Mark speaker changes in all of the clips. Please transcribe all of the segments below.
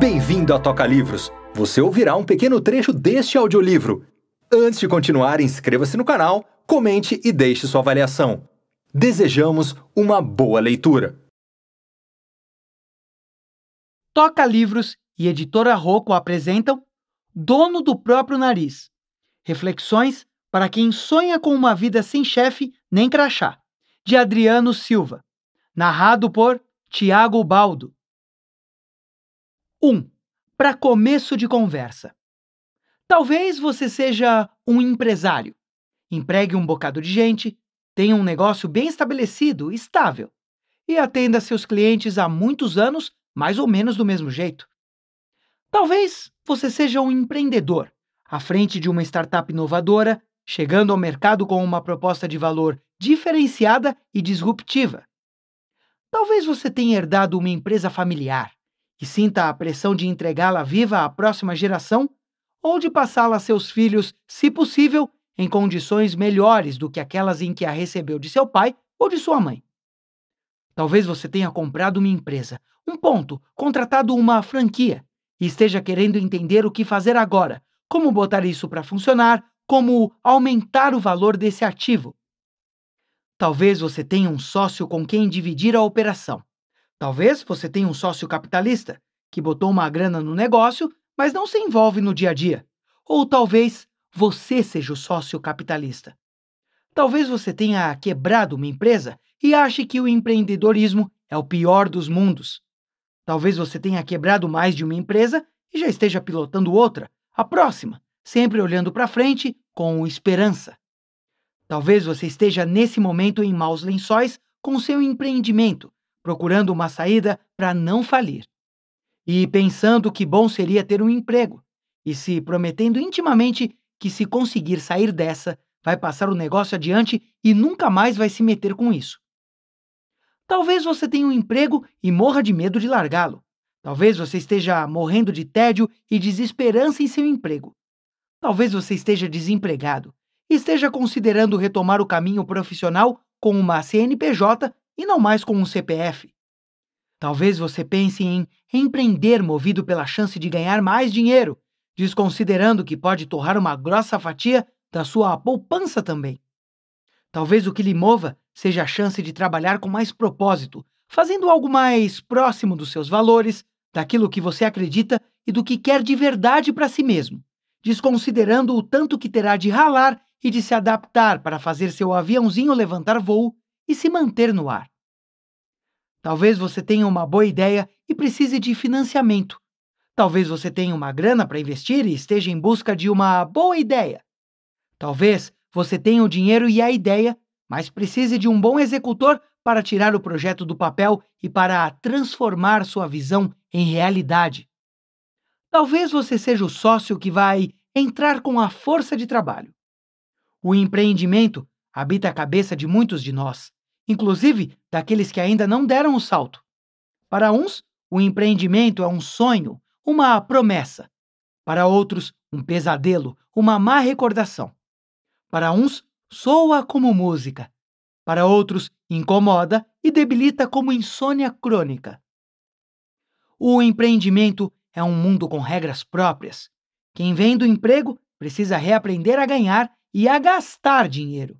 Speaker 1: Bem-vindo à Toca Livros. Você ouvirá um pequeno trecho deste audiolivro. Antes de continuar, inscreva-se no canal, comente e deixe sua avaliação. Desejamos uma boa leitura. Toca Livros e Editora Rocco apresentam Dono do próprio nariz. Reflexões para quem sonha com uma vida sem chefe nem crachá, de Adriano Silva, narrado por Tiago Baldo. 1. Para começo de conversa. Talvez você seja um empresário, empregue um bocado de gente, tenha um negócio bem estabelecido, estável, e atenda seus clientes há muitos anos, mais ou menos do mesmo jeito. Talvez você seja um empreendedor, à frente de uma startup inovadora, chegando ao mercado com uma proposta de valor diferenciada e disruptiva. Talvez você tenha herdado uma empresa familiar que sinta a pressão de entregá-la viva à próxima geração ou de passá-la a seus filhos, se possível, em condições melhores do que aquelas em que a recebeu de seu pai ou de sua mãe. Talvez você tenha comprado uma empresa, um ponto, contratado uma franquia e esteja querendo entender o que fazer agora, como botar isso para funcionar, como aumentar o valor desse ativo. Talvez você tenha um sócio com quem dividir a operação Talvez você tenha um sócio capitalista que botou uma grana no negócio, mas não se envolve no dia a dia. Ou talvez você seja o sócio capitalista. Talvez você tenha quebrado uma empresa e ache que o empreendedorismo é o pior dos mundos. Talvez você tenha quebrado mais de uma empresa e já esteja pilotando outra, a próxima, sempre olhando para frente com esperança. Talvez você esteja nesse momento em maus lençóis com seu empreendimento procurando uma saída para não falir. E pensando que bom seria ter um emprego, e se prometendo intimamente que se conseguir sair dessa, vai passar o negócio adiante e nunca mais vai se meter com isso. Talvez você tenha um emprego e morra de medo de largá-lo. Talvez você esteja morrendo de tédio e desesperança em seu emprego. Talvez você esteja desempregado e esteja considerando retomar o caminho profissional com uma CNPJ e não mais com um CPF. Talvez você pense em empreender movido pela chance de ganhar mais dinheiro, desconsiderando que pode torrar uma grossa fatia da sua poupança também. Talvez o que lhe mova seja a chance de trabalhar com mais propósito, fazendo algo mais próximo dos seus valores, daquilo que você acredita e do que quer de verdade para si mesmo, desconsiderando o tanto que terá de ralar e de se adaptar para fazer seu aviãozinho levantar voo e se manter no ar. Talvez você tenha uma boa ideia e precise de financiamento. Talvez você tenha uma grana para investir e esteja em busca de uma boa ideia. Talvez você tenha o dinheiro e a ideia, mas precise de um bom executor para tirar o projeto do papel e para transformar sua visão em realidade. Talvez você seja o sócio que vai entrar com a força de trabalho. O empreendimento habita a cabeça de muitos de nós inclusive daqueles que ainda não deram o salto. Para uns, o empreendimento é um sonho, uma promessa. Para outros, um pesadelo, uma má recordação. Para uns, soa como música. Para outros, incomoda e debilita como insônia crônica. O empreendimento é um mundo com regras próprias. Quem vem do emprego precisa reaprender a ganhar e a gastar dinheiro.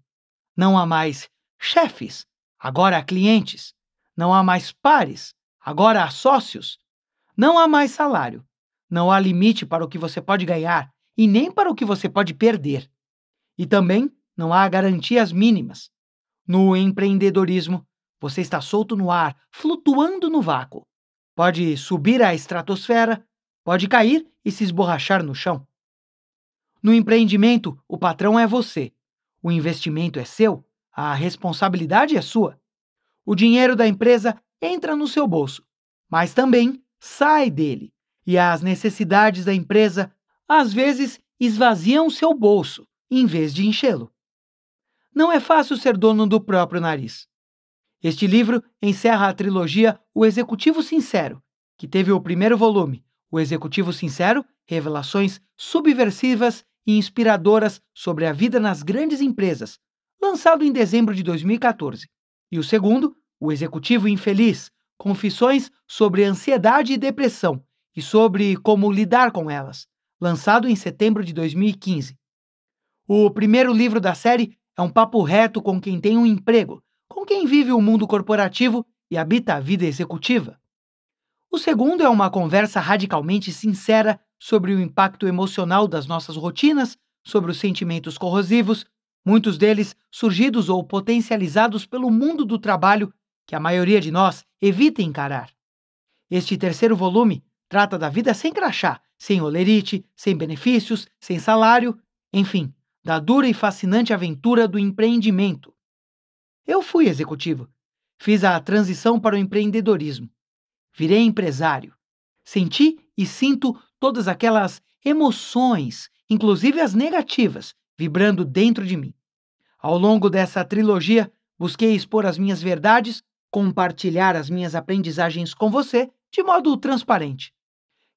Speaker 1: Não há mais chefes, agora há clientes, não há mais pares, agora há sócios, não há mais salário, não há limite para o que você pode ganhar e nem para o que você pode perder. E também não há garantias mínimas. No empreendedorismo, você está solto no ar, flutuando no vácuo. Pode subir à estratosfera, pode cair e se esborrachar no chão. No empreendimento, o patrão é você, o investimento é seu a responsabilidade é sua. O dinheiro da empresa entra no seu bolso, mas também sai dele. E as necessidades da empresa às vezes esvaziam seu bolso em vez de enchê-lo. Não é fácil ser dono do próprio nariz. Este livro encerra a trilogia O Executivo Sincero, que teve o primeiro volume, O Executivo Sincero: Revelações subversivas e inspiradoras sobre a vida nas grandes empresas, lançado em dezembro de 2014, e o segundo, O Executivo Infeliz: Confissões sobre Ansiedade e Depressão e sobre como lidar com elas, lançado em setembro de 2015. O primeiro livro da série é um papo reto com quem tem um emprego, com quem vive o mundo corporativo e habita a vida executiva. O segundo é uma conversa radicalmente sincera sobre o impacto emocional das nossas rotinas, sobre os sentimentos corrosivos, muitos deles surgidos ou potencializados pelo mundo do trabalho que a maioria de nós evita encarar. Este terceiro volume trata da vida sem crachá, sem olerite, sem benefícios, sem salário, enfim, da dura e fascinante aventura do empreendimento. Eu fui executivo. Fiz a transição para o empreendedorismo. Virei empresário. Senti e sinto todas aquelas emoções, inclusive as negativas, vibrando dentro de mim. Ao longo dessa trilogia, busquei expor as minhas verdades, compartilhar as minhas aprendizagens com você de modo transparente.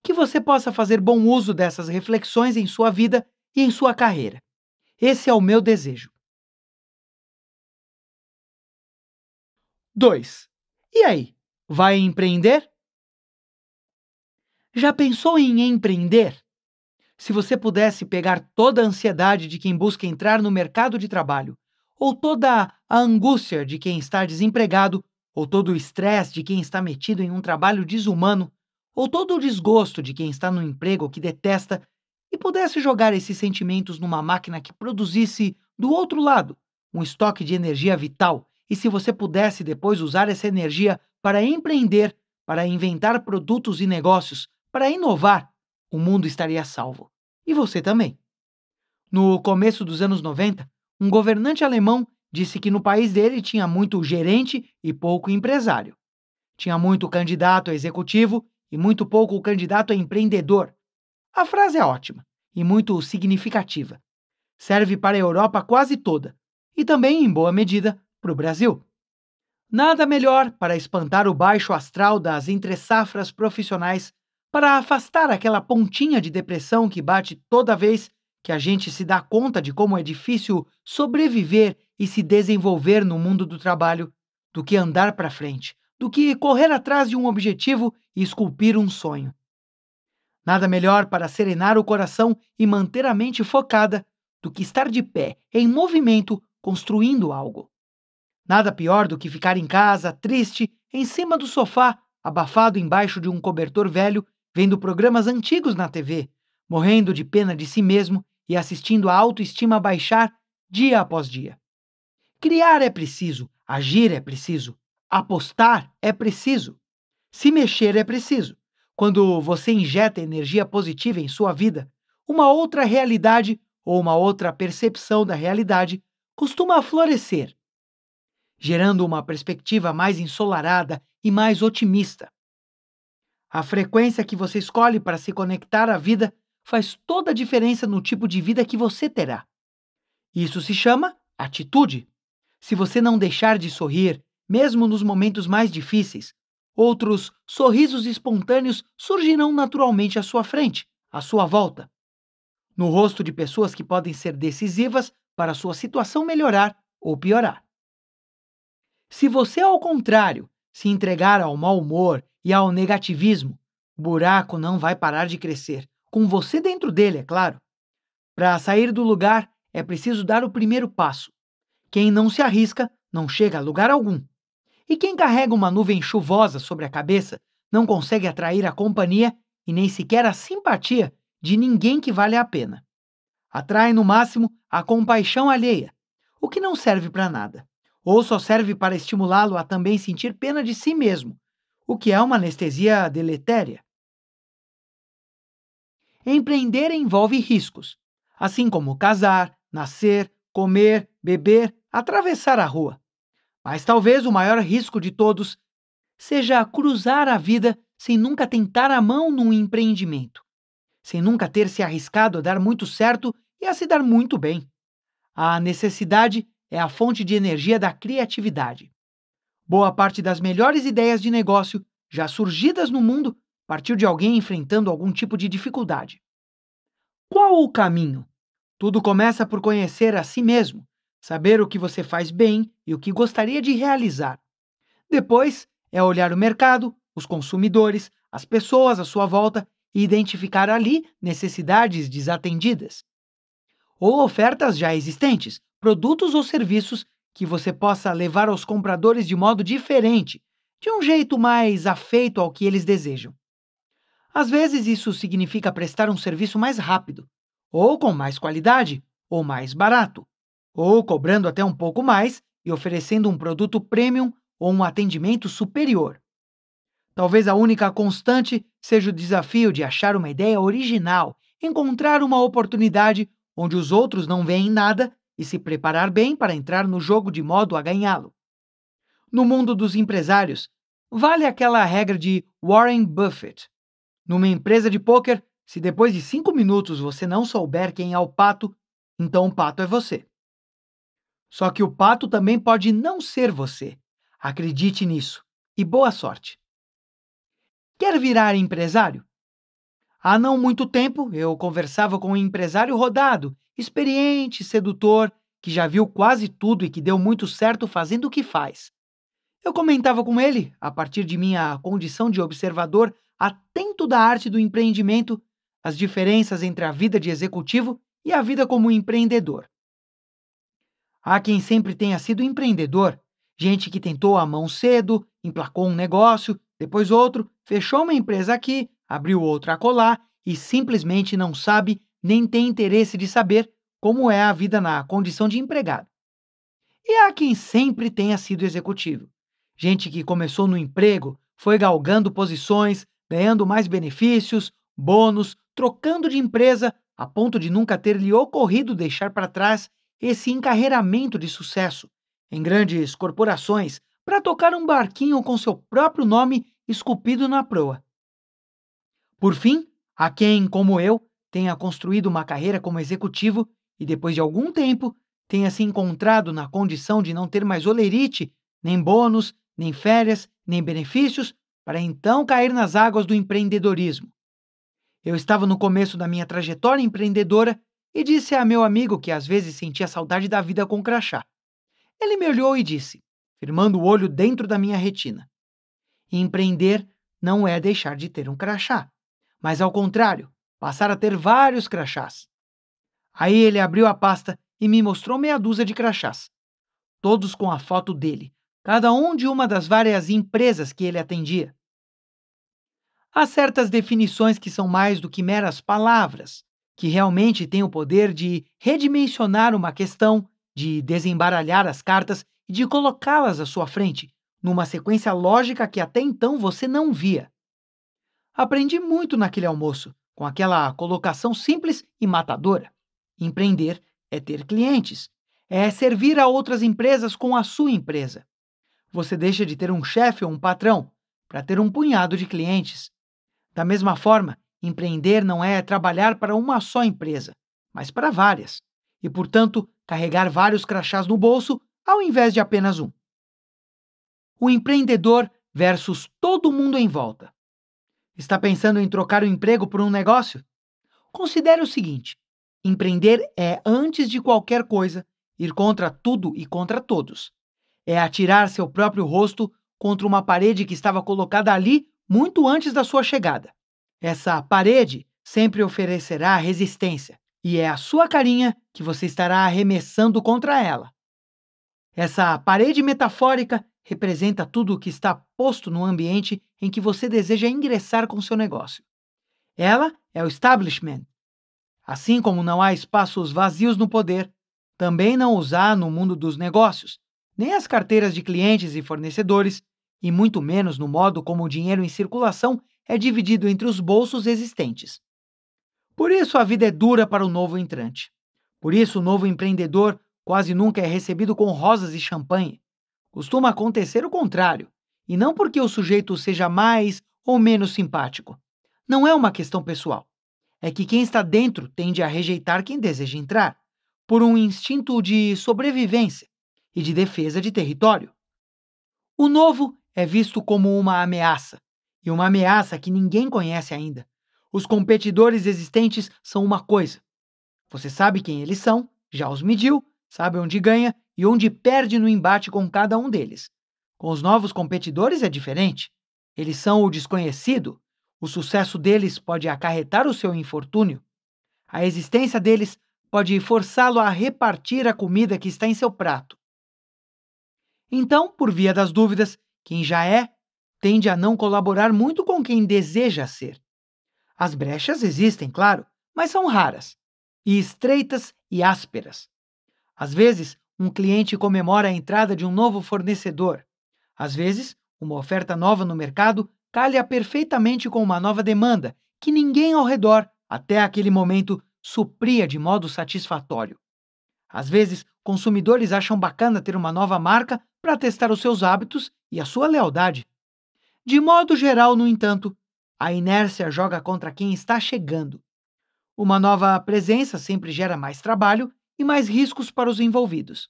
Speaker 1: Que você possa fazer bom uso dessas reflexões em sua vida e em sua carreira. Esse é o meu desejo. 2. E aí, vai empreender? Já pensou em empreender? Se você pudesse pegar toda a ansiedade de quem busca entrar no mercado de trabalho, ou toda a angústia de quem está desempregado, ou todo o estresse de quem está metido em um trabalho desumano, ou todo o desgosto de quem está no emprego que detesta, e pudesse jogar esses sentimentos numa máquina que produzisse, do outro lado, um estoque de energia vital, e se você pudesse depois usar essa energia para empreender, para inventar produtos e negócios, para inovar, o mundo estaria salvo. E você também. No começo dos anos 90, um governante alemão disse que no país dele tinha muito gerente e pouco empresário. Tinha muito candidato a executivo e muito pouco candidato a empreendedor. A frase é ótima e muito significativa. Serve para a Europa quase toda e também, em boa medida, para o Brasil. Nada melhor para espantar o baixo astral das entre safras profissionais para afastar aquela pontinha de depressão que bate toda vez que a gente se dá conta de como é difícil sobreviver e se desenvolver no mundo do trabalho, do que andar para frente, do que correr atrás de um objetivo e esculpir um sonho. Nada melhor para serenar o coração e manter a mente focada do que estar de pé, em movimento, construindo algo. Nada pior do que ficar em casa, triste, em cima do sofá, abafado embaixo de um cobertor velho vendo programas antigos na TV, morrendo de pena de si mesmo e assistindo a autoestima baixar dia após dia. Criar é preciso, agir é preciso, apostar é preciso, se mexer é preciso. Quando você injeta energia positiva em sua vida, uma outra realidade ou uma outra percepção da realidade costuma florescer, gerando uma perspectiva mais ensolarada e mais otimista. A frequência que você escolhe para se conectar à vida faz toda a diferença no tipo de vida que você terá. Isso se chama atitude. Se você não deixar de sorrir, mesmo nos momentos mais difíceis, outros sorrisos espontâneos surgirão naturalmente à sua frente, à sua volta. No rosto de pessoas que podem ser decisivas para a sua situação melhorar ou piorar. Se você, ao contrário, se entregar ao mau humor e ao negativismo, o buraco não vai parar de crescer, com você dentro dele, é claro. Para sair do lugar, é preciso dar o primeiro passo. Quem não se arrisca não chega a lugar algum. E quem carrega uma nuvem chuvosa sobre a cabeça não consegue atrair a companhia e nem sequer a simpatia de ninguém que vale a pena. Atrai, no máximo, a compaixão alheia, o que não serve para nada, ou só serve para estimulá-lo a também sentir pena de si mesmo o que é uma anestesia deletéria. Empreender envolve riscos, assim como casar, nascer, comer, beber, atravessar a rua. Mas talvez o maior risco de todos seja cruzar a vida sem nunca tentar a mão num empreendimento, sem nunca ter se arriscado a dar muito certo e a se dar muito bem. A necessidade é a fonte de energia da criatividade. Boa parte das melhores ideias de negócio já surgidas no mundo partiu de alguém enfrentando algum tipo de dificuldade. Qual o caminho? Tudo começa por conhecer a si mesmo, saber o que você faz bem e o que gostaria de realizar. Depois é olhar o mercado, os consumidores, as pessoas à sua volta e identificar ali necessidades desatendidas. Ou ofertas já existentes, produtos ou serviços que você possa levar aos compradores de modo diferente, de um jeito mais afeito ao que eles desejam. Às vezes, isso significa prestar um serviço mais rápido, ou com mais qualidade, ou mais barato, ou cobrando até um pouco mais e oferecendo um produto premium ou um atendimento superior. Talvez a única constante seja o desafio de achar uma ideia original, encontrar uma oportunidade onde os outros não veem nada e se preparar bem para entrar no jogo de modo a ganhá-lo. No mundo dos empresários, vale aquela regra de Warren Buffett. Numa empresa de pôquer, se depois de cinco minutos você não souber quem é o pato, então o pato é você. Só que o pato também pode não ser você. Acredite nisso e boa sorte. Quer virar empresário? Há não muito tempo eu conversava com um empresário rodado experiente, sedutor, que já viu quase tudo e que deu muito certo fazendo o que faz. Eu comentava com ele, a partir de minha condição de observador atento da arte do empreendimento, as diferenças entre a vida de executivo e a vida como empreendedor. Há quem sempre tenha sido empreendedor, gente que tentou a mão cedo, emplacou um negócio, depois outro, fechou uma empresa aqui, abriu outra acolá e simplesmente não sabe nem tem interesse de saber como é a vida na condição de empregado. E há quem sempre tenha sido executivo. Gente que começou no emprego, foi galgando posições, ganhando mais benefícios, bônus, trocando de empresa, a ponto de nunca ter lhe ocorrido deixar para trás esse encarreiramento de sucesso em grandes corporações para tocar um barquinho com seu próprio nome esculpido na proa. Por fim, há quem, como eu, tenha construído uma carreira como executivo e, depois de algum tempo, tenha se encontrado na condição de não ter mais olerite, nem bônus, nem férias, nem benefícios, para então cair nas águas do empreendedorismo. Eu estava no começo da minha trajetória empreendedora e disse a meu amigo que às vezes sentia saudade da vida com crachá. Ele me olhou e disse, firmando o olho dentro da minha retina: Empreender não é deixar de ter um crachá, mas ao contrário, Passaram a ter vários crachás. Aí ele abriu a pasta e me mostrou meia dúzia de crachás, todos com a foto dele, cada um de uma das várias empresas que ele atendia. Há certas definições que são mais do que meras palavras, que realmente têm o poder de redimensionar uma questão, de desembaralhar as cartas e de colocá-las à sua frente, numa sequência lógica que até então você não via. Aprendi muito naquele almoço, com aquela colocação simples e matadora. Empreender é ter clientes, é servir a outras empresas com a sua empresa. Você deixa de ter um chefe ou um patrão para ter um punhado de clientes. Da mesma forma, empreender não é trabalhar para uma só empresa, mas para várias, e, portanto, carregar vários crachás no bolso ao invés de apenas um. O empreendedor versus todo mundo em volta. Está pensando em trocar o emprego por um negócio? Considere o seguinte: empreender é, antes de qualquer coisa, ir contra tudo e contra todos. É atirar seu próprio rosto contra uma parede que estava colocada ali muito antes da sua chegada. Essa parede sempre oferecerá resistência, e é a sua carinha que você estará arremessando contra ela. Essa parede metafórica representa tudo o que está posto no ambiente em que você deseja ingressar com seu negócio. Ela é o establishment. Assim como não há espaços vazios no poder, também não os há no mundo dos negócios, nem as carteiras de clientes e fornecedores, e muito menos no modo como o dinheiro em circulação é dividido entre os bolsos existentes. Por isso a vida é dura para o novo entrante. Por isso o novo empreendedor quase nunca é recebido com rosas e champanhe. Costuma acontecer o contrário, e não porque o sujeito seja mais ou menos simpático. Não é uma questão pessoal. É que quem está dentro tende a rejeitar quem deseja entrar, por um instinto de sobrevivência e de defesa de território. O novo é visto como uma ameaça, e uma ameaça que ninguém conhece ainda. Os competidores existentes são uma coisa. Você sabe quem eles são, já os mediu, sabe onde ganha e onde perde no embate com cada um deles. Com os novos competidores é diferente. Eles são o desconhecido. O sucesso deles pode acarretar o seu infortúnio. A existência deles pode forçá-lo a repartir a comida que está em seu prato. Então, por via das dúvidas, quem já é tende a não colaborar muito com quem deseja ser. As brechas existem, claro, mas são raras, e estreitas e ásperas. Às vezes, um cliente comemora a entrada de um novo fornecedor. Às vezes, uma oferta nova no mercado calha perfeitamente com uma nova demanda que ninguém ao redor, até aquele momento, supria de modo satisfatório. Às vezes, consumidores acham bacana ter uma nova marca para testar os seus hábitos e a sua lealdade. De modo geral, no entanto, a inércia joga contra quem está chegando. Uma nova presença sempre gera mais trabalho e mais riscos para os envolvidos.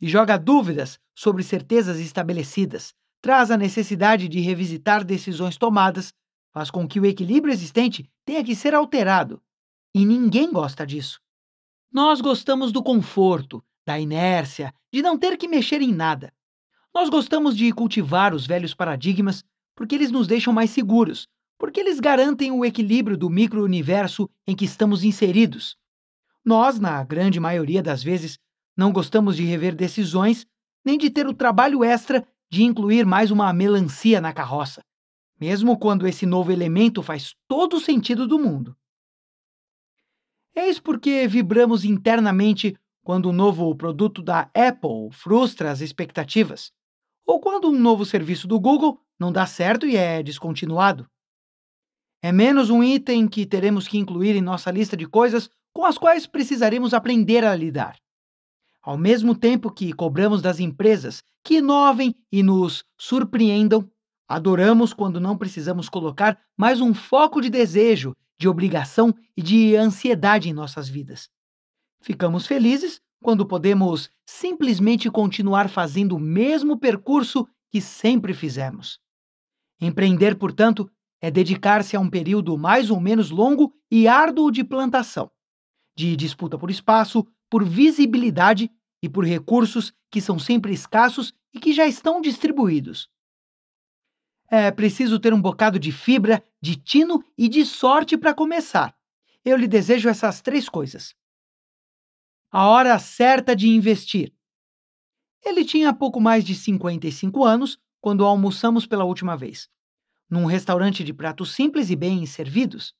Speaker 1: E joga dúvidas sobre certezas estabelecidas, traz a necessidade de revisitar decisões tomadas, faz com que o equilíbrio existente tenha que ser alterado. E ninguém gosta disso. Nós gostamos do conforto, da inércia, de não ter que mexer em nada. Nós gostamos de cultivar os velhos paradigmas porque eles nos deixam mais seguros, porque eles garantem o equilíbrio do micro-universo em que estamos inseridos. Nós, na grande maioria das vezes, não gostamos de rever decisões, nem de ter o trabalho extra de incluir mais uma melancia na carroça, mesmo quando esse novo elemento faz todo o sentido do mundo. Eis porque vibramos internamente quando um novo produto da Apple frustra as expectativas, ou quando um novo serviço do Google não dá certo e é descontinuado. É menos um item que teremos que incluir em nossa lista de coisas com as quais precisaremos aprender a lidar. Ao mesmo tempo que cobramos das empresas que inovem e nos surpreendam, adoramos quando não precisamos colocar mais um foco de desejo, de obrigação e de ansiedade em nossas vidas. Ficamos felizes quando podemos simplesmente continuar fazendo o mesmo percurso que sempre fizemos. Empreender, portanto, é dedicar-se a um período mais ou menos longo e árduo de plantação de disputa por espaço, por visibilidade e por recursos que são sempre escassos e que já estão distribuídos. É preciso ter um bocado de fibra, de tino e de sorte para começar. Eu lhe desejo essas três coisas. A hora certa de investir. Ele tinha pouco mais de 55 anos quando almoçamos pela última vez. Num restaurante de pratos simples e bem servidos,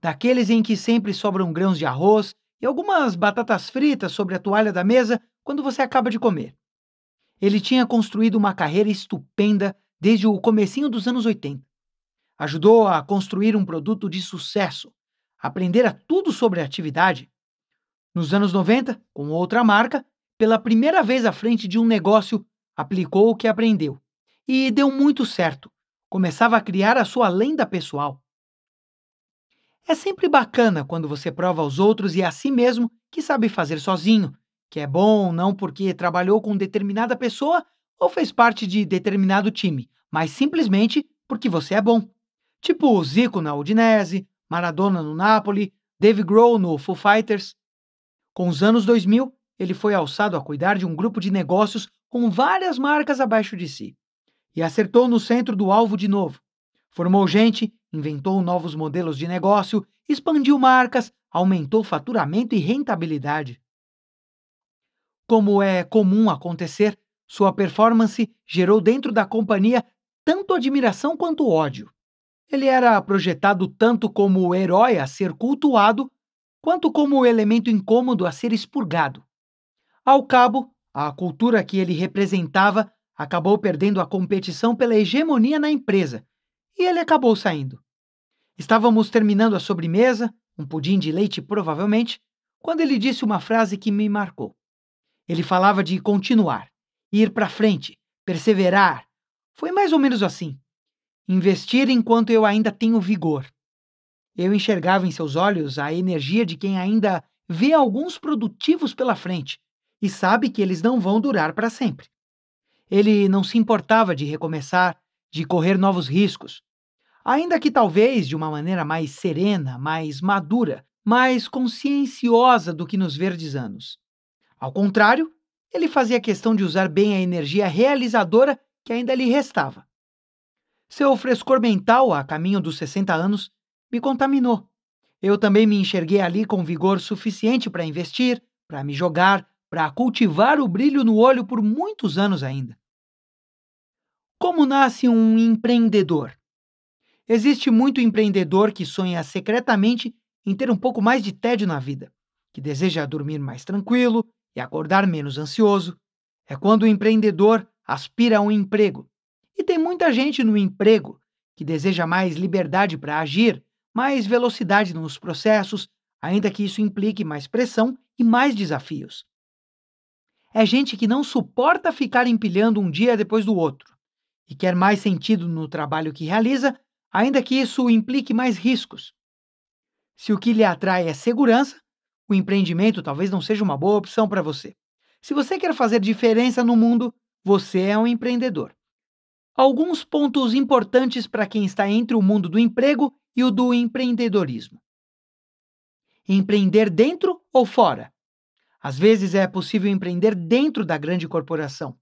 Speaker 1: daqueles em que sempre sobram grãos de arroz e algumas batatas fritas sobre a toalha da mesa quando você acaba de comer. Ele tinha construído uma carreira estupenda desde o comecinho dos anos 80. Ajudou a construir um produto de sucesso, aprendera tudo sobre a atividade. Nos anos 90, com outra marca, pela primeira vez à frente de um negócio, aplicou o que aprendeu. E deu muito certo. Começava a criar a sua lenda pessoal. É sempre bacana quando você prova aos outros e a si mesmo que sabe fazer sozinho, que é bom não porque trabalhou com determinada pessoa ou fez parte de determinado time, mas simplesmente porque você é bom. Tipo Zico na Udinese, Maradona no Napoli, Dave Grohl no Foo Fighters. Com os anos 2000, ele foi alçado a cuidar de um grupo de negócios com várias marcas abaixo de si. E acertou no centro do alvo de novo. Formou gente inventou novos modelos de negócio, expandiu marcas, aumentou faturamento e rentabilidade. Como é comum acontecer, sua performance gerou dentro da companhia tanto admiração quanto ódio. Ele era projetado tanto como o herói a ser cultuado, quanto como o elemento incômodo a ser expurgado. Ao cabo, a cultura que ele representava acabou perdendo a competição pela hegemonia na empresa e ele acabou saindo. Estávamos terminando a sobremesa, um pudim de leite provavelmente, quando ele disse uma frase que me marcou. Ele falava de continuar, ir para frente, perseverar. Foi mais ou menos assim. Investir enquanto eu ainda tenho vigor. Eu enxergava em seus olhos a energia de quem ainda vê alguns produtivos pela frente e sabe que eles não vão durar para sempre. Ele não se importava de recomeçar, de correr novos riscos, Ainda que talvez de uma maneira mais serena, mais madura, mais conscienciosa do que nos verdes anos. Ao contrário, ele fazia questão de usar bem a energia realizadora que ainda lhe restava. Seu frescor mental, a caminho dos 60 anos, me contaminou. Eu também me enxerguei ali com vigor suficiente para investir, para me jogar, para cultivar o brilho no olho por muitos anos ainda. Como nasce um empreendedor? Existe muito empreendedor que sonha secretamente em ter um pouco mais de tédio na vida, que deseja dormir mais tranquilo e acordar menos ansioso. É quando o empreendedor aspira a um emprego. E tem muita gente no emprego que deseja mais liberdade para agir, mais velocidade nos processos, ainda que isso implique mais pressão e mais desafios. É gente que não suporta ficar empilhando um dia depois do outro e quer mais sentido no trabalho que realiza ainda que isso implique mais riscos. Se o que lhe atrai é segurança, o empreendimento talvez não seja uma boa opção para você. Se você quer fazer diferença no mundo, você é um empreendedor. Alguns pontos importantes para quem está entre o mundo do emprego e o do empreendedorismo. Empreender dentro ou fora? Às vezes é possível empreender dentro da grande corporação.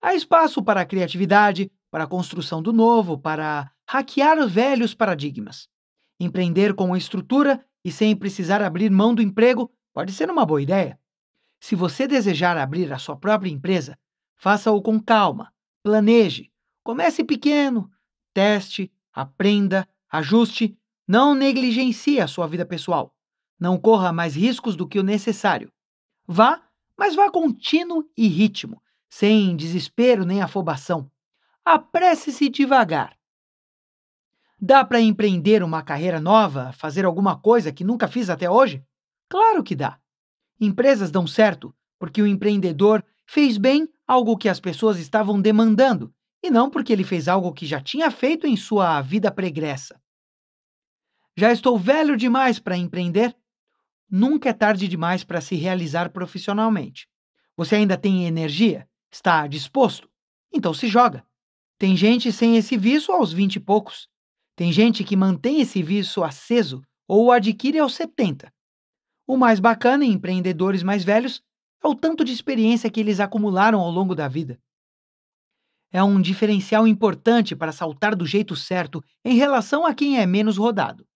Speaker 1: Há espaço para a criatividade, para a construção do novo, para hackear velhos paradigmas. Empreender com estrutura e sem precisar abrir mão do emprego pode ser uma boa ideia. Se você desejar abrir a sua própria empresa, faça-o com calma, planeje, comece pequeno, teste, aprenda, ajuste, não negligencie a sua vida pessoal. Não corra mais riscos do que o necessário. Vá, mas vá contínuo e ritmo, sem desespero nem afobação. Apresse-se devagar. Dá para empreender uma carreira nova, fazer alguma coisa que nunca fiz até hoje? Claro que dá. Empresas dão certo porque o empreendedor fez bem algo que as pessoas estavam demandando e não porque ele fez algo que já tinha feito em sua vida pregressa. Já estou velho demais para empreender? Nunca é tarde demais para se realizar profissionalmente. Você ainda tem energia? Está disposto? Então se joga. Tem gente sem esse vício aos vinte e poucos. Tem gente que mantém esse vício aceso ou adquire aos 70. O mais bacana em empreendedores mais velhos é o tanto de experiência que eles acumularam ao longo da vida. É um diferencial importante para saltar do jeito certo em relação a quem é menos rodado.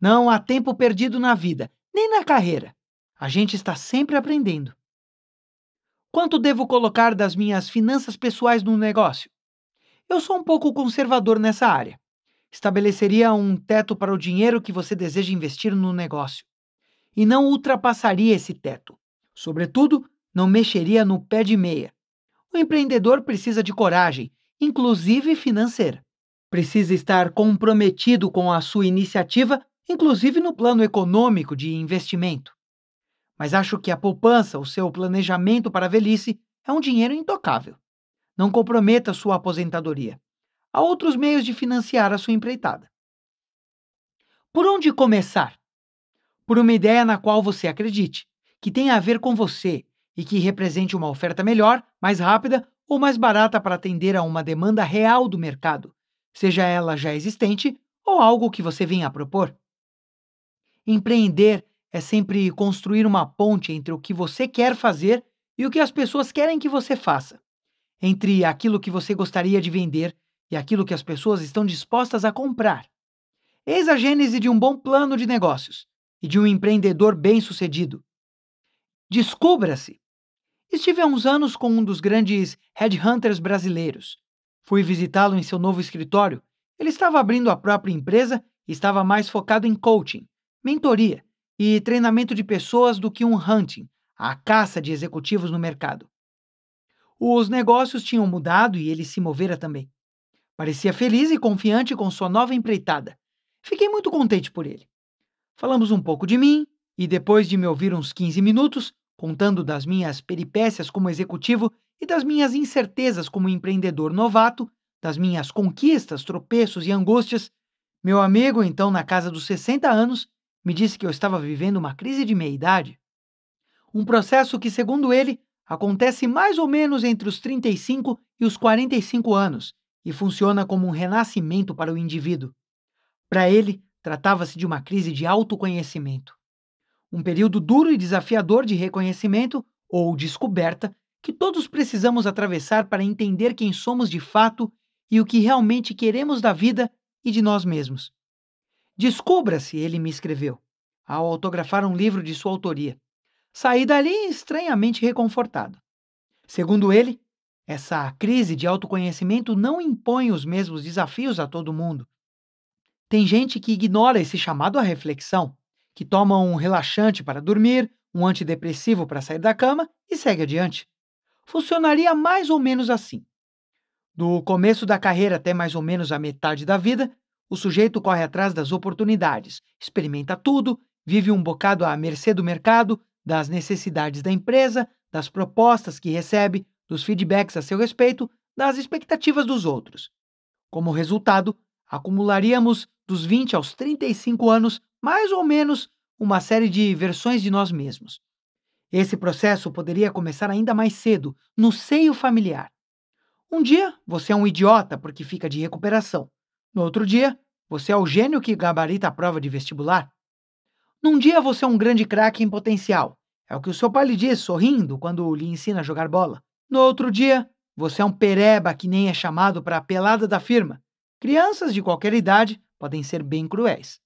Speaker 1: Não há tempo perdido na vida, nem na carreira. A gente está sempre aprendendo. Quanto devo colocar das minhas finanças pessoais no negócio? Eu sou um pouco conservador nessa área estabeleceria um teto para o dinheiro que você deseja investir no negócio e não ultrapassaria esse teto. Sobretudo, não mexeria no pé de meia. O empreendedor precisa de coragem, inclusive financeira. Precisa estar comprometido com a sua iniciativa, inclusive no plano econômico de investimento. Mas acho que a poupança, o seu planejamento para a velhice, é um dinheiro intocável. Não comprometa sua aposentadoria a outros meios de financiar a sua empreitada. Por onde começar? Por uma ideia na qual você acredite, que tenha a ver com você e que represente uma oferta melhor, mais rápida ou mais barata para atender a uma demanda real do mercado, seja ela já existente ou algo que você venha a propor. Empreender é sempre construir uma ponte entre o que você quer fazer e o que as pessoas querem que você faça, entre aquilo que você gostaria de vender e aquilo que as pessoas estão dispostas a comprar. Eis a gênese de um bom plano de negócios e de um empreendedor bem-sucedido. Descubra-se! Estive há uns anos com um dos grandes headhunters brasileiros. Fui visitá-lo em seu novo escritório. Ele estava abrindo a própria empresa e estava mais focado em coaching, mentoria e treinamento de pessoas do que um hunting, a caça de executivos no mercado. Os negócios tinham mudado e ele se movera também. Parecia feliz e confiante com sua nova empreitada. Fiquei muito contente por ele. Falamos um pouco de mim e, depois de me ouvir uns 15 minutos, contando das minhas peripécias como executivo e das minhas incertezas como empreendedor novato, das minhas conquistas, tropeços e angústias, meu amigo, então na casa dos 60 anos, me disse que eu estava vivendo uma crise de meia-idade. Um processo que, segundo ele, acontece mais ou menos entre os 35 e os 45 anos e funciona como um renascimento para o indivíduo. Para ele, tratava-se de uma crise de autoconhecimento. Um período duro e desafiador de reconhecimento ou descoberta que todos precisamos atravessar para entender quem somos de fato e o que realmente queremos da vida e de nós mesmos. Descubra-se, ele me escreveu, ao autografar um livro de sua autoria. Saí dali estranhamente reconfortado. Segundo ele, essa crise de autoconhecimento não impõe os mesmos desafios a todo mundo. Tem gente que ignora esse chamado à reflexão, que toma um relaxante para dormir, um antidepressivo para sair da cama e segue adiante. Funcionaria mais ou menos assim. Do começo da carreira até mais ou menos a metade da vida, o sujeito corre atrás das oportunidades, experimenta tudo, vive um bocado à mercê do mercado, das necessidades da empresa, das propostas que recebe, dos feedbacks a seu respeito, das expectativas dos outros. Como resultado, acumularíamos dos 20 aos 35 anos, mais ou menos, uma série de versões de nós mesmos. Esse processo poderia começar ainda mais cedo, no seio familiar. Um dia, você é um idiota porque fica de recuperação. No outro dia, você é o gênio que gabarita a prova de vestibular. Num dia, você é um grande craque em potencial. É o que o seu pai lhe diz, sorrindo, quando lhe ensina a jogar bola. No outro dia, você é um pereba que nem é chamado para a pelada da firma. Crianças de qualquer idade podem ser bem cruéis.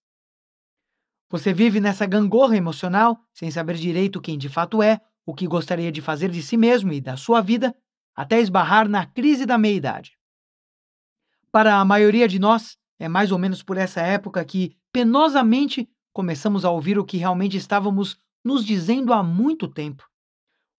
Speaker 1: Você vive nessa gangorra emocional, sem saber direito quem de fato é, o que gostaria de fazer de si mesmo e da sua vida, até esbarrar na crise da meia-idade. Para a maioria de nós, é mais ou menos por essa época que, penosamente, começamos a ouvir o que realmente estávamos nos dizendo há muito tempo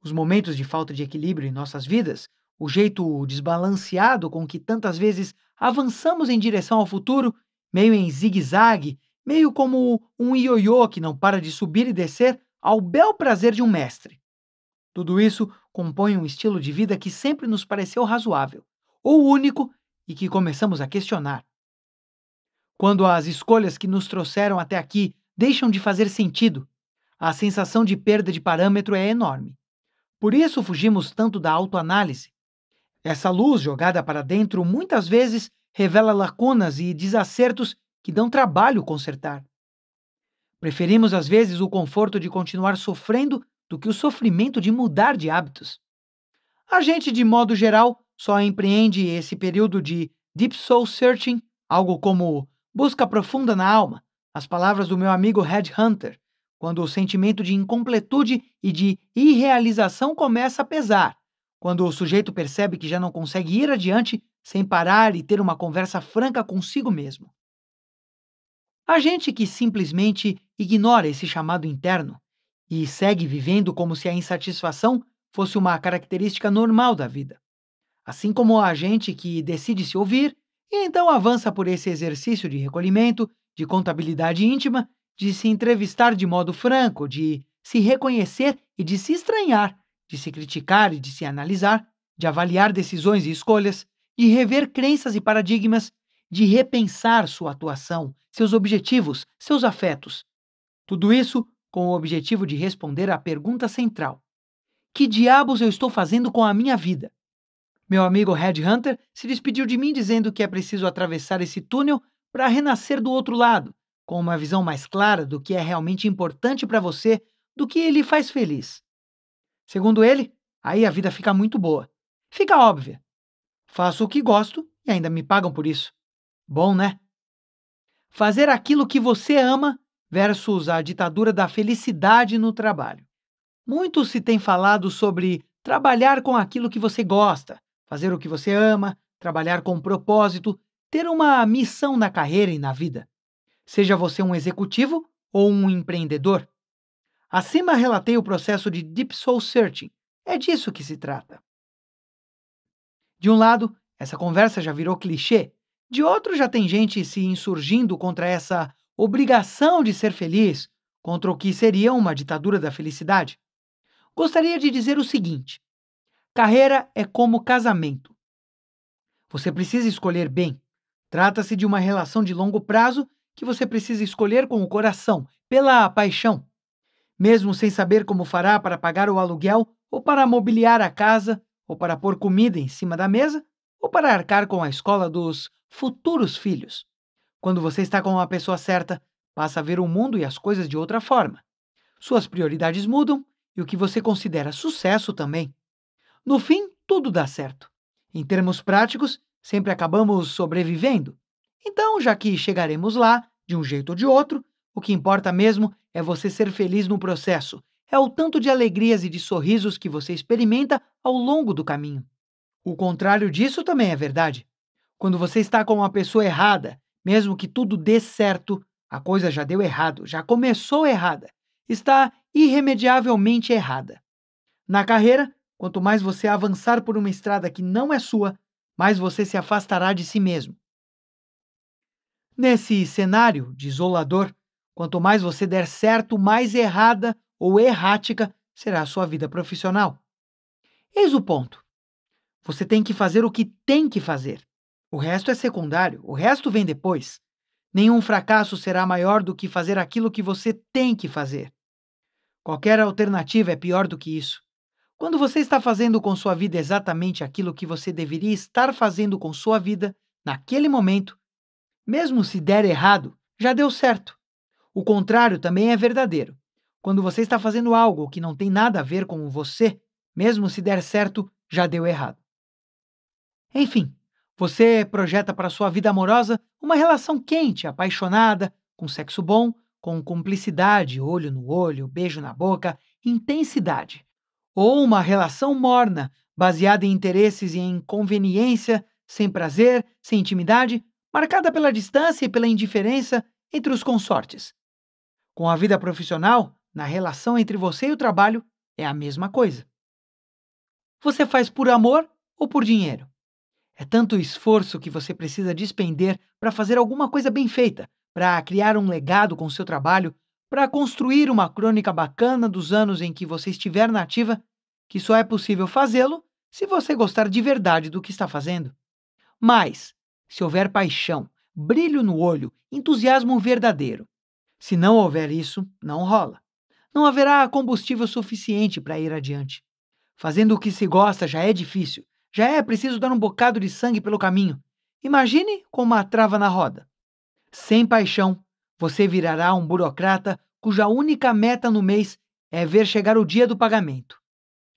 Speaker 1: os momentos de falta de equilíbrio em nossas vidas, o jeito desbalanceado com que tantas vezes avançamos em direção ao futuro, meio em zigue-zague, meio como um ioiô que não para de subir e descer ao bel prazer de um mestre. Tudo isso compõe um estilo de vida que sempre nos pareceu razoável, ou único, e que começamos a questionar. Quando as escolhas que nos trouxeram até aqui deixam de fazer sentido, a sensação de perda de parâmetro é enorme. Por isso fugimos tanto da autoanálise. Essa luz jogada para dentro muitas vezes revela lacunas e desacertos que dão trabalho consertar. Preferimos às vezes o conforto de continuar sofrendo do que o sofrimento de mudar de hábitos. A gente, de modo geral, só empreende esse período de deep soul searching, algo como busca profunda na alma, as palavras do meu amigo Headhunter, quando o sentimento de incompletude e de irrealização começa a pesar, quando o sujeito percebe que já não consegue ir adiante sem parar e ter uma conversa franca consigo mesmo. A gente que simplesmente ignora esse chamado interno e segue vivendo como se a insatisfação fosse uma característica normal da vida. Assim como a gente que decide se ouvir e então avança por esse exercício de recolhimento, de contabilidade íntima de se entrevistar de modo franco, de se reconhecer e de se estranhar, de se criticar e de se analisar, de avaliar decisões e escolhas, de rever crenças e paradigmas, de repensar sua atuação, seus objetivos, seus afetos. Tudo isso com o objetivo de responder à pergunta central: Que diabos eu estou fazendo com a minha vida? Meu amigo Headhunter se despediu de mim dizendo que é preciso atravessar esse túnel para renascer do outro lado, com uma visão mais clara do que é realmente importante para você, do que lhe faz feliz. Segundo ele, aí a vida fica muito boa. Fica óbvia. Faço o que gosto e ainda me pagam por isso. Bom, né? Fazer aquilo que você ama versus a ditadura da felicidade no trabalho. Muito se tem falado sobre trabalhar com aquilo que você gosta, fazer o que você ama, trabalhar com propósito, ter uma missão na carreira e na vida seja você um executivo ou um empreendedor. Acima relatei o processo de Deep Soul Searching. É disso que se trata. De um lado, essa conversa já virou clichê, de outro, já tem gente se insurgindo contra essa obrigação de ser feliz, contra o que seria uma ditadura da felicidade. Gostaria de dizer o seguinte: carreira é como casamento. Você precisa escolher bem. Trata-se de uma relação de longo prazo que você precisa escolher com o coração, pela paixão. Mesmo sem saber como fará para pagar o aluguel, ou para mobiliar a casa, ou para pôr comida em cima da mesa, ou para arcar com a escola dos futuros filhos. Quando você está com a pessoa certa, passa a ver o mundo e as coisas de outra forma. Suas prioridades mudam e o que você considera sucesso também. No fim, tudo dá certo. Em termos práticos, sempre acabamos sobrevivendo. Então, já que chegaremos lá, de um jeito ou de outro, o que importa mesmo é você ser feliz no processo. É o tanto de alegrias e de sorrisos que você experimenta ao longo do caminho. O contrário disso também é verdade. Quando você está com uma pessoa errada, mesmo que tudo dê certo, a coisa já deu errado, já começou errada, está irremediavelmente errada. Na carreira, quanto mais você avançar por uma estrada que não é sua, mais você se afastará de si mesmo. Nesse cenário desolador, quanto mais você der certo, mais errada ou errática será a sua vida profissional. Eis o ponto. Você tem que fazer o que tem que fazer. O resto é secundário, o resto vem depois. Nenhum fracasso será maior do que fazer aquilo que você tem que fazer. Qualquer alternativa é pior do que isso. Quando você está fazendo com sua vida exatamente aquilo que você deveria estar fazendo com sua vida, naquele momento, mesmo se der errado, já deu certo. O contrário também é verdadeiro. Quando você está fazendo algo que não tem nada a ver com você, mesmo se der certo, já deu errado. Enfim, você projeta para sua vida amorosa uma relação quente, apaixonada, com sexo bom, com cumplicidade, olho no olho, beijo na boca, intensidade. Ou uma relação morna, baseada em interesses e em conveniência, sem prazer, sem intimidade, marcada pela distância e pela indiferença entre os consortes. Com a vida profissional, na relação entre você e o trabalho, é a mesma coisa. Você faz por amor ou por dinheiro? É tanto esforço que você precisa despender para fazer alguma coisa bem feita, para criar um legado com seu trabalho, para construir uma crônica bacana dos anos em que você estiver na ativa, que só é possível fazê-lo se você gostar de verdade do que está fazendo. Mas, se houver paixão, brilho no olho, entusiasmo verdadeiro. Se não houver isso, não rola. Não haverá combustível suficiente para ir adiante. Fazendo o que se gosta já é difícil, já é preciso dar um bocado de sangue pelo caminho. Imagine com uma trava na roda. Sem paixão, você virará um burocrata cuja única meta no mês é ver chegar o dia do pagamento.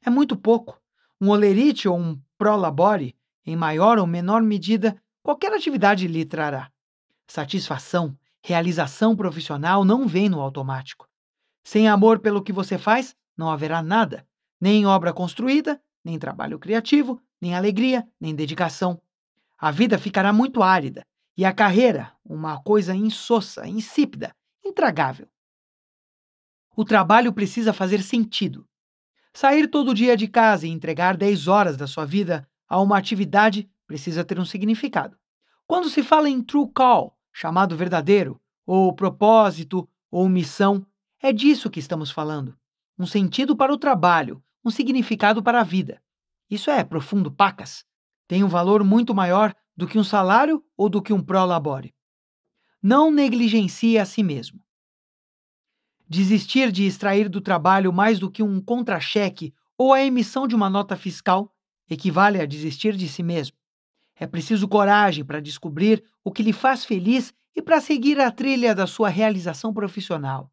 Speaker 1: É muito pouco. Um olerite ou um prolabore, em maior ou menor medida, Qualquer atividade lhe trará. Satisfação, realização profissional não vem no automático. Sem amor pelo que você faz, não haverá nada, nem obra construída, nem trabalho criativo, nem alegria, nem dedicação. A vida ficará muito árida e a carreira, uma coisa insossa, insípida, intragável. O trabalho precisa fazer sentido. Sair todo dia de casa e entregar 10 horas da sua vida a uma atividade precisa ter um significado. Quando se fala em true call, chamado verdadeiro, ou propósito, ou missão, é disso que estamos falando. Um sentido para o trabalho, um significado para a vida. Isso é profundo pacas. Tem um valor muito maior do que um salário ou do que um pró-labore. Não negligencie a si mesmo. Desistir de extrair do trabalho mais do que um contra-cheque ou a emissão de uma nota fiscal equivale a desistir de si mesmo. É preciso coragem para descobrir o que lhe faz feliz e para seguir a trilha da sua realização profissional.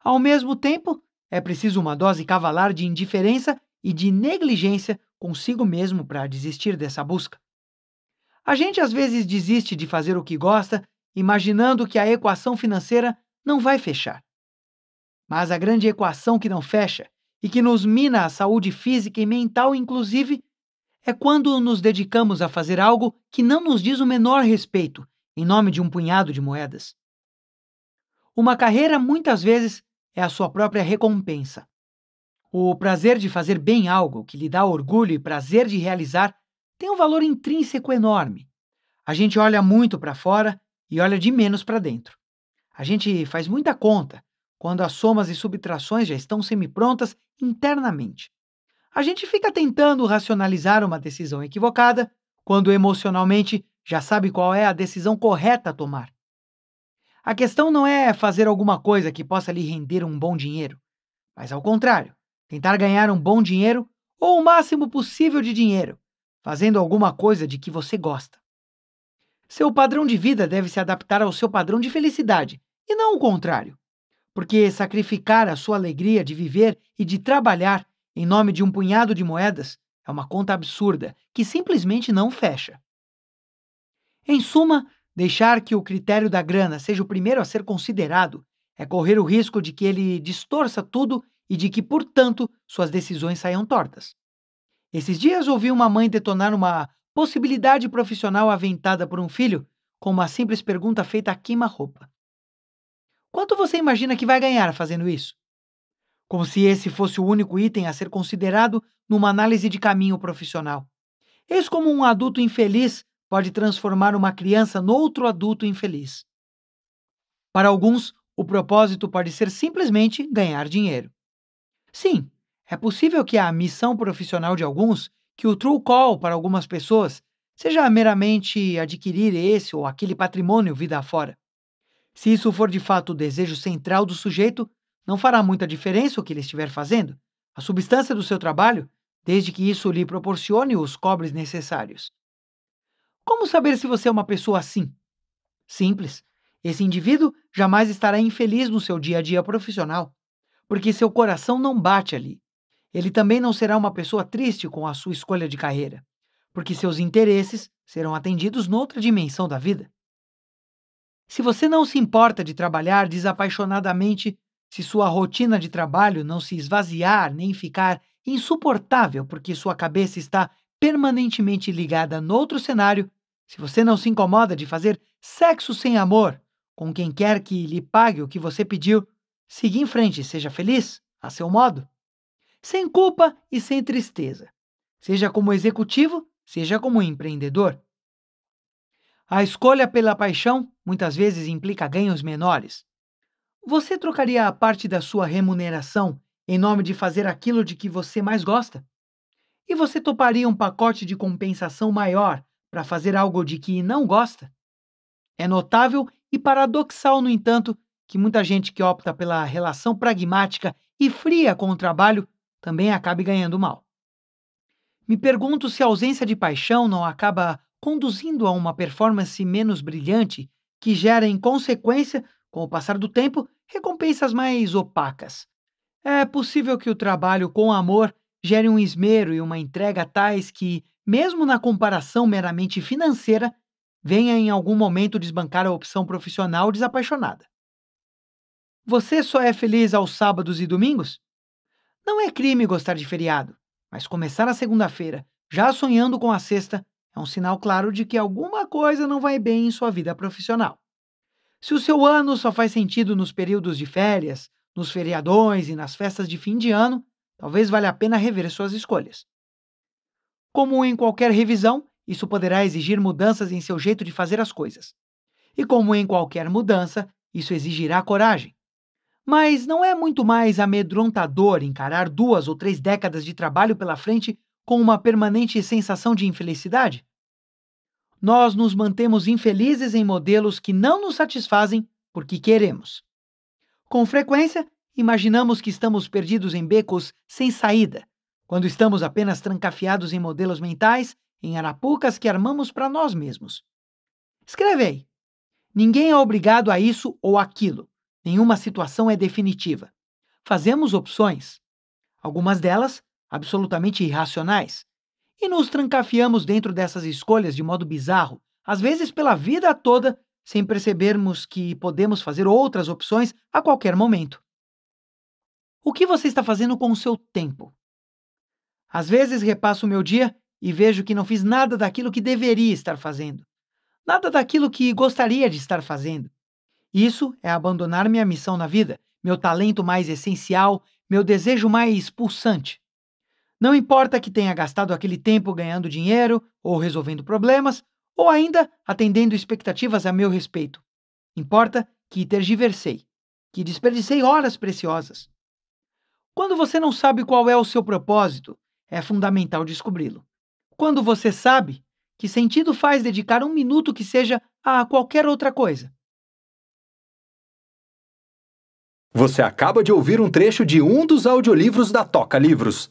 Speaker 1: Ao mesmo tempo, é preciso uma dose cavalar de indiferença e de negligência consigo mesmo para desistir dessa busca. A gente às vezes desiste de fazer o que gosta, imaginando que a equação financeira não vai fechar. Mas a grande equação que não fecha e que nos mina a saúde física e mental, inclusive, é quando nos dedicamos a fazer algo que não nos diz o menor respeito, em nome de um punhado de moedas. Uma carreira, muitas vezes, é a sua própria recompensa. O prazer de fazer bem algo que lhe dá orgulho e prazer de realizar tem um valor intrínseco enorme. A gente olha muito para fora e olha de menos para dentro. A gente faz muita conta quando as somas e subtrações já estão semi prontas internamente. A gente fica tentando racionalizar uma decisão equivocada quando emocionalmente já sabe qual é a decisão correta a tomar. A questão não é fazer alguma coisa que possa lhe render um bom dinheiro, mas ao contrário, tentar ganhar um bom dinheiro ou o máximo possível de dinheiro, fazendo alguma coisa de que você gosta. Seu padrão de vida deve se adaptar ao seu padrão de felicidade, e não o contrário. Porque sacrificar a sua alegria de viver e de trabalhar em nome de um punhado de moedas é uma conta absurda que simplesmente não fecha. Em suma, deixar que o critério da grana seja o primeiro a ser considerado é correr o risco de que ele distorça tudo e de que, portanto, suas decisões saiam tortas. Esses dias ouvi uma mãe detonar uma possibilidade profissional aventada por um filho com uma simples pergunta feita a queima-roupa. Quanto você imagina que vai ganhar fazendo isso? como se esse fosse o único item a ser considerado numa análise de caminho profissional. Eis como um adulto infeliz pode transformar uma criança noutro adulto infeliz. Para alguns, o propósito pode ser simplesmente ganhar dinheiro. Sim, é possível que a missão profissional de alguns, que o true call para algumas pessoas, seja meramente adquirir esse ou aquele patrimônio vida afora. Se isso for de fato o desejo central do sujeito, não fará muita diferença o que ele estiver fazendo, a substância do seu trabalho, desde que isso lhe proporcione os cobres necessários. Como saber se você é uma pessoa assim? Simples. Esse indivíduo jamais estará infeliz no seu dia a dia profissional, porque seu coração não bate ali. Ele também não será uma pessoa triste com a sua escolha de carreira, porque seus interesses serão atendidos noutra dimensão da vida. Se você não se importa de trabalhar desapaixonadamente se sua rotina de trabalho não se esvaziar nem ficar insuportável porque sua cabeça está permanentemente ligada noutro outro cenário, se você não se incomoda de fazer sexo sem amor com quem quer que lhe pague o que você pediu, siga em frente e seja feliz, a seu modo. Sem culpa e sem tristeza. Seja como executivo, seja como empreendedor. A escolha pela paixão muitas vezes implica ganhos menores, você trocaria a parte da sua remuneração em nome de fazer aquilo de que você mais gosta? E você toparia um pacote de compensação maior para fazer algo de que não gosta? É notável e paradoxal, no entanto, que muita gente que opta pela relação pragmática e fria com o trabalho também acabe ganhando mal. Me pergunto se a ausência de paixão não acaba conduzindo a uma performance menos brilhante que gera, em consequência, com o passar do tempo, recompensas mais opacas. É possível que o trabalho com amor gere um esmero e uma entrega tais que, mesmo na comparação meramente financeira, venha em algum momento desbancar a opção profissional desapaixonada. Você só é feliz aos sábados e domingos? Não é crime gostar de feriado, mas começar a segunda-feira já sonhando com a sexta é um sinal claro de que alguma coisa não vai bem em sua vida profissional. Se o seu ano só faz sentido nos períodos de férias, nos feriadões e nas festas de fim de ano, talvez valha a pena rever suas escolhas. Como em qualquer revisão, isso poderá exigir mudanças em seu jeito de fazer as coisas. E como em qualquer mudança, isso exigirá coragem. Mas não é muito mais amedrontador encarar duas ou três décadas de trabalho pela frente com uma permanente sensação de infelicidade? nós nos mantemos infelizes em modelos que não nos satisfazem porque queremos. Com frequência, imaginamos que estamos perdidos em becos sem saída, quando estamos apenas trancafiados em modelos mentais, em arapucas que armamos para nós mesmos. Escreve aí. Ninguém é obrigado a isso ou aquilo. Nenhuma situação é definitiva. Fazemos opções. Algumas delas absolutamente irracionais, e nos trancafiamos dentro dessas escolhas de modo bizarro, às vezes pela vida toda, sem percebermos que podemos fazer outras opções a qualquer momento. O que você está fazendo com o seu tempo? Às vezes repasso o meu dia e vejo que não fiz nada daquilo que deveria estar fazendo, nada daquilo que gostaria de estar fazendo. Isso é abandonar minha missão na vida, meu talento mais essencial, meu desejo mais pulsante. Não importa que tenha gastado aquele tempo ganhando dinheiro ou resolvendo problemas, ou ainda atendendo expectativas a meu respeito. Importa que tergiversei, que desperdicei horas preciosas. Quando você não sabe qual é o seu propósito, é fundamental descobri-lo. Quando você sabe, que sentido faz dedicar um minuto que seja a qualquer outra coisa? Você acaba de ouvir um trecho de um dos audiolivros da Toca Livros.